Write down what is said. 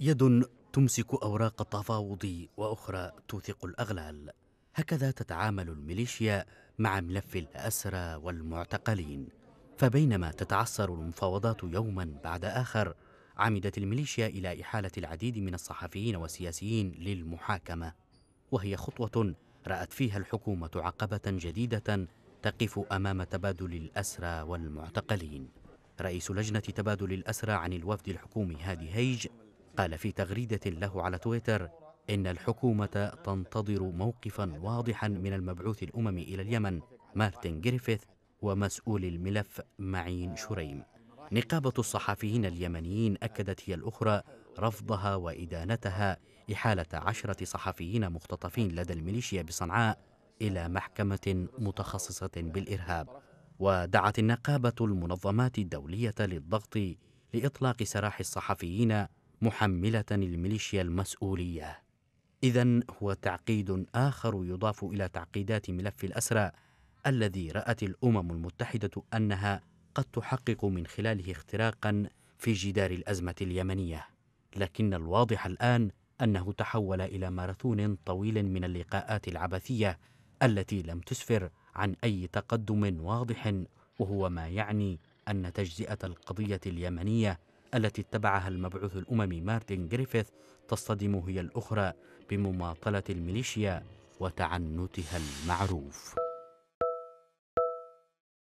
يد تمسك أوراق التفاوض وأخرى توثق الأغلال هكذا تتعامل الميليشيا مع ملف الأسرى والمعتقلين فبينما تتعثر المفاوضات يوما بعد آخر عمدت الميليشيا إلى إحالة العديد من الصحفيين والسياسيين للمحاكمة وهي خطوة رأت فيها الحكومة عقبة جديدة تقف أمام تبادل الأسرى والمعتقلين رئيس لجنة تبادل الأسرى عن الوفد الحكومي هادي هيج قال في تغريدة له على تويتر إن الحكومة تنتظر موقفا واضحا من المبعوث الأممي إلى اليمن مارتن جريفيث ومسؤول الملف معين شريم نقابة الصحفيين اليمنيين أكدت هي الأخرى رفضها وإدانتها إحالة عشرة صحفيين مختطفين لدى الميليشيا بصنعاء إلى محكمة متخصصة بالإرهاب ودعت النقابة المنظمات الدولية للضغط لإطلاق سراح الصحفيين محملة الميليشيا المسؤولية إذا هو تعقيد آخر يضاف إلى تعقيدات ملف الأسرى الذي رأت الأمم المتحدة أنها قد تحقق من خلاله اختراقا في جدار الأزمة اليمنية لكن الواضح الآن أنه تحول إلى ماراثون طويل من اللقاءات العبثية التي لم تسفر عن أي تقدم واضح وهو ما يعني أن تجزئة القضية اليمنية التي اتبعها المبعوث الأممي مارتن جريفيث تصطدم هي الأخرى بمماطلة الميليشيا وتعنتها المعروف